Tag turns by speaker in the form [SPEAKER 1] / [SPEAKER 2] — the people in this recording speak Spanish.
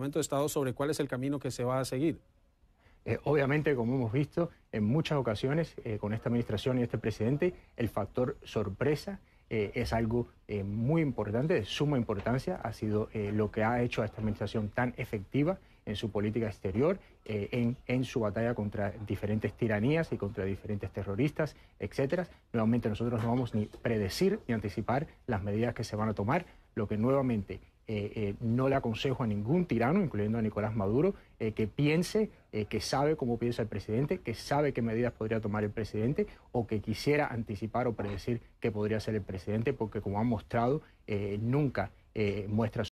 [SPEAKER 1] de Estado sobre cuál es el camino que se va a seguir. Eh, obviamente, como hemos visto en muchas ocasiones eh, con esta administración y este presidente, el factor sorpresa eh, es algo muy importante, de suma importancia, ha sido lo que ha hecho a esta administración tan efectiva en su política exterior, en, en, su batalla contra diferentes tiranías y contra diferentes terroristas, etcétera. Nuevamente nosotros no vamos ni predecir ni anticipar las medidas que se van a tomar, lo que nuevamente eh, eh, no le aconsejo a ningún tirano, incluyendo a Nicolás Maduro, eh, que piense, que sabe cómo piensa el presidente, que sabe qué medidas podría tomar el presidente o que quisiera anticipar o predecir qué podría ser el presidente, porque como han mostrado, nunca muestra su.